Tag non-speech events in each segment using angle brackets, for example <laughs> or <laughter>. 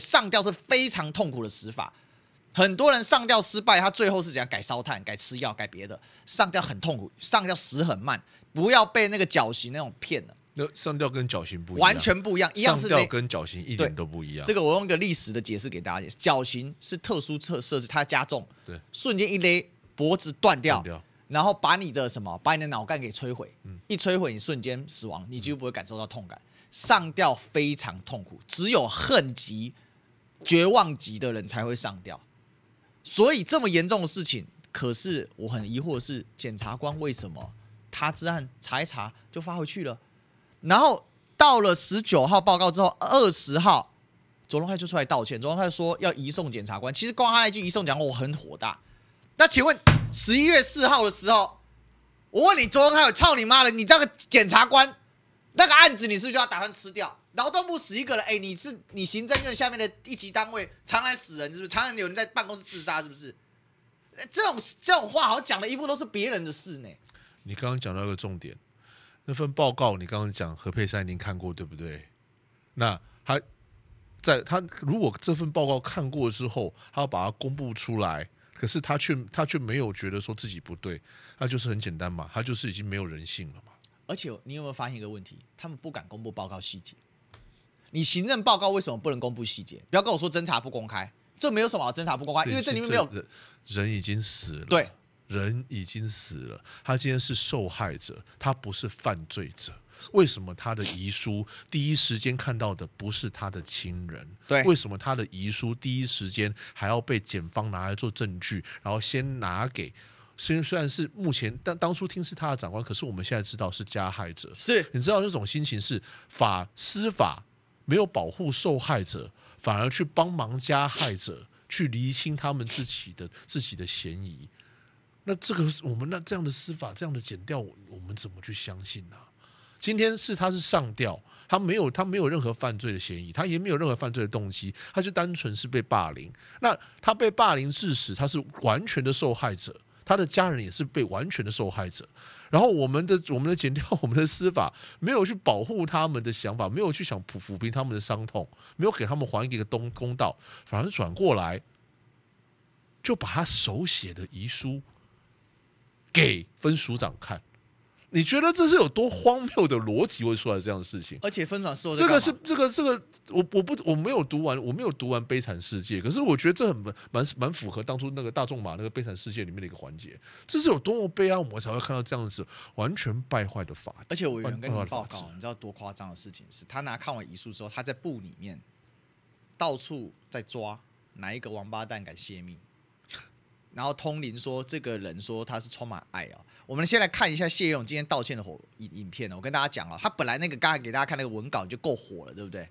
上吊是非常痛苦的死法，很多人上吊失败，他最后是怎样改烧炭、改吃药、改别的。上吊很痛苦，上吊死很慢，不要被那个绞刑那种骗了。那上吊跟绞刑不一样，完全不一样，一样是跟绞刑一点都不一样。这个我用一个历史的解释给大家：，绞刑是特殊测设置，它加重，对，瞬间一勒脖子断掉，然后把你的什么，把你的脑干给摧毁，嗯，一摧毁你瞬间死亡，你几乎不会感受到痛感。上吊非常痛苦，只有恨极。绝望级的人才会上吊，所以这么严重的事情，可是我很疑惑是检察官为什么他之案查一查就发回去了，然后到了十九号报告之后，二十号左龙泰就出来道歉，左龙泰说要移送检察官。其实光他那句移送讲，我很火大。那请问十一月四号的时候，我问你左龙泰，操你妈的，你这个检察官那个案子，你是不是就要打算吃掉？劳动部死一个人，哎，你是你行政院下面的一级单位，常来死人是不是？常常有人在办公室自杀是不是？这种这种话好讲的，一步都是别人的事呢。你刚刚讲到一个重点，那份报告你刚刚讲何佩珊您看过对不对？那他在他如果这份报告看过之后，他要把它公布出来，可是他却他却没有觉得说自己不对，他就是很简单嘛，他就是已经没有人性了嘛。而且你有没有发现一个问题？他们不敢公布报告细节。你行政报告为什么不能公布细节？不要跟我说侦查不公开，这没有什么侦查不公开，因为这里面没有人已经死了。对，人已经死了，他今天是受害者，他不是犯罪者。为什么他的遗书第一时间看到的不是他的亲人？对，为什么他的遗书第一时间还要被检方拿来做证据，然后先拿给然虽然是目前，但当初听是他的长官，可是我们现在知道是加害者。是你知道那种心情是法司法。没有保护受害者，反而去帮忙加害者去厘清他们自己的自己的嫌疑。那这个我们那这样的司法这样的剪掉，我们怎么去相信呢？今天是他是上吊，他没有他没有任何犯罪的嫌疑，他也没有任何犯罪的动机，他就单纯是被霸凌。那他被霸凌致死，他是完全的受害者。他的家人也是被完全的受害者，然后我们的我们的检调 <laughs> 我们的司法没有去保护他们的想法，没有去想抚抚平他们的伤痛，没有给他们还一个公公道，反而转过来，就把他手写的遗书给分署长看。你觉得这是有多荒谬的逻辑会出来这样的事情？而且分传说这个是这个这个我我不我没有读完我没有读完《悲惨世界》，可是我觉得这很蛮蛮蛮符合当初那个大仲马那个《悲惨世界》里面的一个环节。这是有多么悲哀，我们才会看到这样子完全败坏的法？而且我有人跟你报告，你知道多夸张的事情是，他拿看完遗书之后，他在部里面到处在抓哪一个王八蛋敢泄密。然后通灵说，这个人说他是充满爱啊。我们先来看一下谢勇今天道歉的火影影片呢。我跟大家讲啊，他本来那个刚才给大家看那个文稿就够火了，对不对？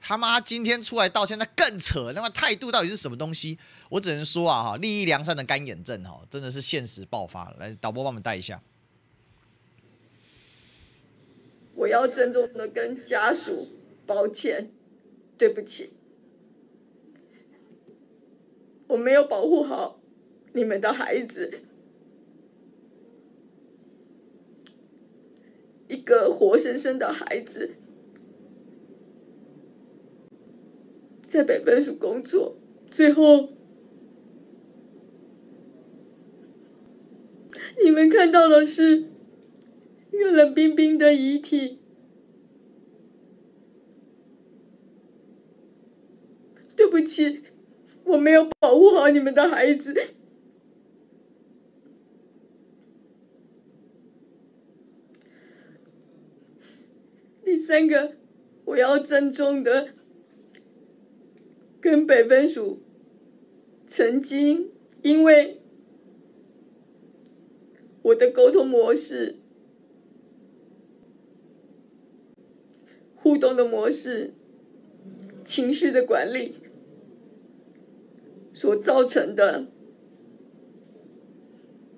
他妈今天出来道歉，那更扯。那么态度到底是什么东西？我只能说啊，哈，利益良善的干眼症，哈，真的是现实爆发。来，导播帮我们带一下。我要郑重的跟家属抱歉，对不起，我没有保护好。你们的孩子，一个活生生的孩子，在北分署工作，最后，你们看到的是一个冷冰冰的遗体。对不起，我没有保护好你们的孩子。第三个，我要郑重的跟北分鼠，曾经因为我的沟通模式、互动的模式、情绪的管理所造成的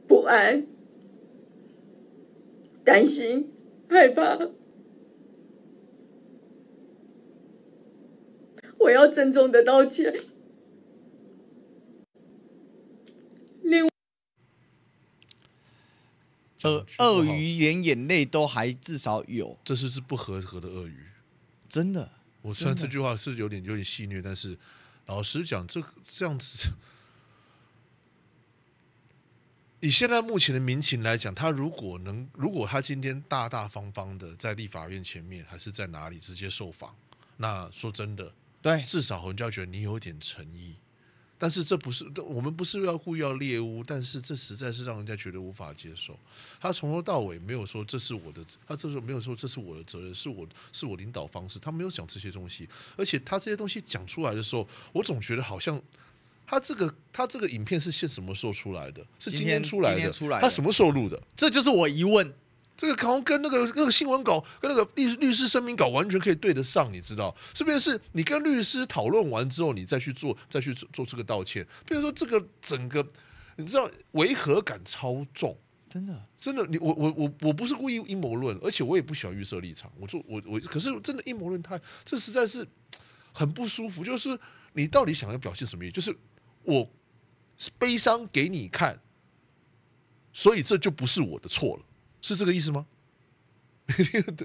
不安、担心、害怕。我要郑重的道歉。另，鳄鳄鱼连眼泪都还至少有。这是是不合格的鳄鱼，真的。我虽然这句话是有点有点戏谑，但是老实讲，这这样子，<laughs> 以现在目前的民情来讲，他如果能，如果他今天大大方方的在立法院前面，还是在哪里直接受访，那说真的。对，至少人家觉得你有点诚意，但是这不是我们不是要故意要猎污，但是这实在是让人家觉得无法接受。他从头到尾没有说这是我的，他这时候没有说这是我的责任，是我是我领导方式，他没有讲这些东西，而且他这些东西讲出来的时候，我总觉得好像他这个他这个影片是现什么时候出来的？是今天出来的？今天出来？他什么时候录的？这就是我疑问。这个稿跟那个那个新闻稿跟那个律律师声明稿完全可以对得上，你知道是不是？你跟律师讨论完之后，你再去做，再去做这个道歉。比如说，这个整个，你知道违和感超重，真的，真的。你我我我我不是故意阴谋论，而且我也不喜欢预设立场。我做我我，可是真的阴谋论太，这实在是很不舒服。就是你到底想要表现什么意思？就是我悲伤给你看，所以这就不是我的错了。是这个意思吗？<laughs>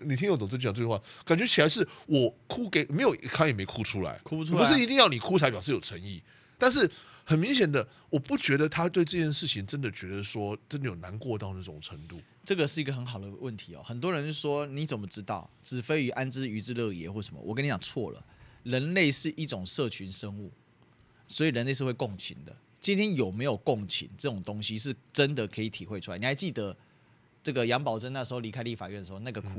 你听我懂这句这句话感觉起来是我哭给没有，他也没哭出来，哭不出来，不是一定要你哭才表示有诚意。但是很明显的，我不觉得他对这件事情真的觉得说真的有难过到那种程度。这个是一个很好的问题哦。很多人说你怎么知道子非鱼安知鱼之乐也或什么？我跟你讲错了，人类是一种社群生物，所以人类是会共情的。今天有没有共情这种东西，是真的可以体会出来？你还记得？这个杨宝珍那时候离开立法院的时候，那个哭，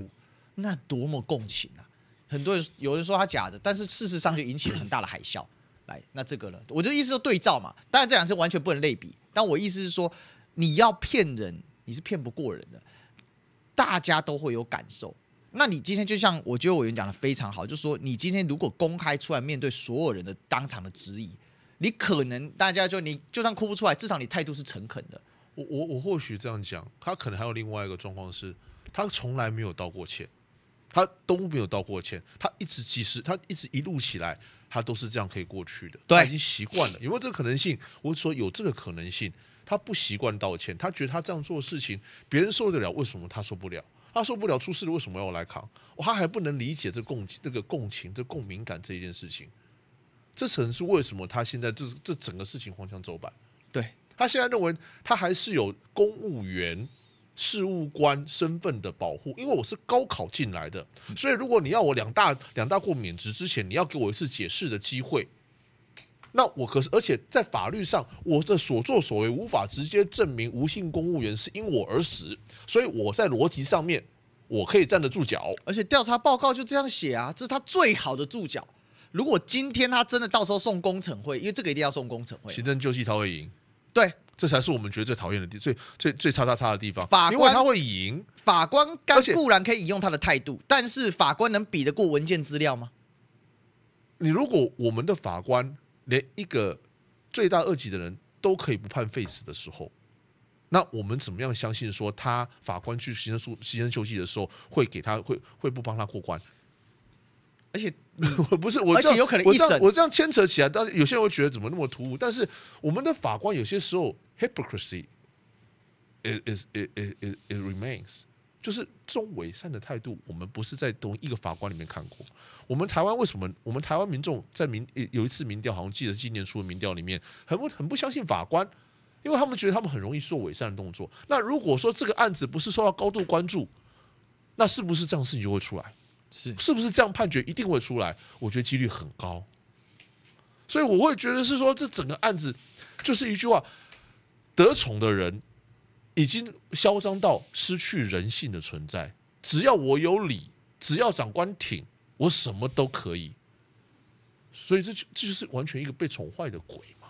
那多么共情啊！很多人有人说他假的，但是事实上就引起了很大的海啸。来，那这个呢？我就意思说对照嘛，当然这两是完全不能类比，但我意思是说，你要骗人，你是骗不过人的，大家都会有感受。那你今天就像我觉得委员讲的非常好，就是说你今天如果公开出来面对所有人的当场的质疑，你可能大家就你就算哭不出来，至少你态度是诚恳的。我我我或许这样讲，他可能还有另外一个状况是，他从来没有道过歉，他都没有道过歉，他一直即使他一直一路起来，他都是这样可以过去的，他已经习惯了。有没有这个可能性？我说有这个可能性，他不习惯道歉，他觉得他这样做的事情别人受得了，为什么他受不了？他受不了出事了，为什么要来扛？他还不能理解这共这个共情这共鸣感这一件事情，这层是为什么他现在就是这整个事情方向走板？对。他现在认为，他还是有公务员事务官身份的保护，因为我是高考进来的，所以如果你要我两大两大过免职之前，你要给我一次解释的机会，那我可是而且在法律上，我的所作所为无法直接证明无性公务员是因我而死，所以我在逻辑上面我可以站得住脚，而且调查报告就这样写啊，这是他最好的注脚。如果今天他真的到时候送工程会，因为这个一定要送工程会，行政救济他会赢。对，这才是我们觉得最讨厌的地，最最最差差差的地方。法官他会赢，法官刚固然可以引用他的态度，但是法官能比得过文件资料吗？你如果我们的法官连一个最大二级的人都可以不判废死的时候，那我们怎么样相信说他法官去行政诉行政救济的时候会给他会会不帮他过关？而且 <laughs> 我不是我，而且有可能一审我这样牵扯起来，但是有些人会觉得怎么那么突兀。但是我们的法官有些时候 hypocrisy it is it it it it remains，就是这种伪善的态度，我们不是在同一个法官里面看过。我们台湾为什么？我们台湾民众在民有一次民调，好像记得今年初的民调里面很不很不相信法官，因为他们觉得他们很容易做伪善的动作。那如果说这个案子不是受到高度关注，那是不是这样事情就会出来？是，是不是这样判决一定会出来？我觉得几率很高，所以我会觉得是说，这整个案子就是一句话：得宠的人已经嚣张到失去人性的存在。只要我有理，只要长官挺我，什么都可以。所以这就这就是完全一个被宠坏的鬼嘛！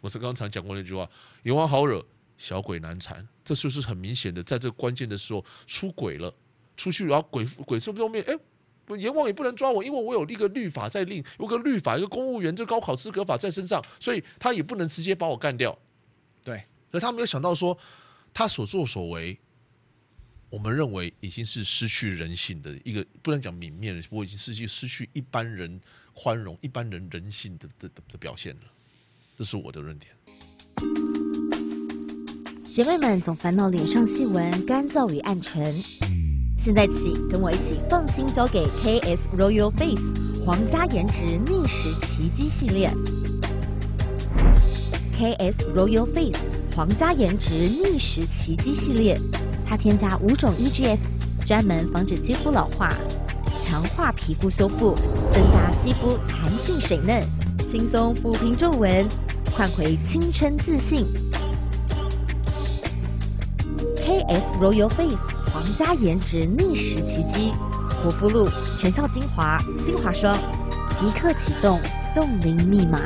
我是刚刚才讲过那句话：阎王好惹，小鬼难缠。这就是很明显的，在这关键的时候出轨了。出去然后鬼鬼不后面哎，阎王也不能抓我，因为我有一个律法在令，有个律法，一个公务员，这高考资格法在身上，所以他也不能直接把我干掉。对，可他没有想到说，他所作所为，我们认为已经是失去人性的一个，不能讲泯灭了，我已经失去失去一般人宽容、一般人人性的的的表现了。这是我的论点。姐妹们总烦恼脸上细纹、干燥与暗沉。现在起，跟我一起放心交给 KS Royal Face 皇家颜值逆时奇迹系列。KS Royal Face 皇家颜值逆时奇迹系列，它添加五种 EGF，专门防止肌肤老化，强化皮肤修复，增加肌肤弹性水嫩，轻松抚平皱纹，换回青春自信。KS Royal Face。皇家颜值逆时奇迹，果肤露全效精华精华霜，即刻启动冻龄密码。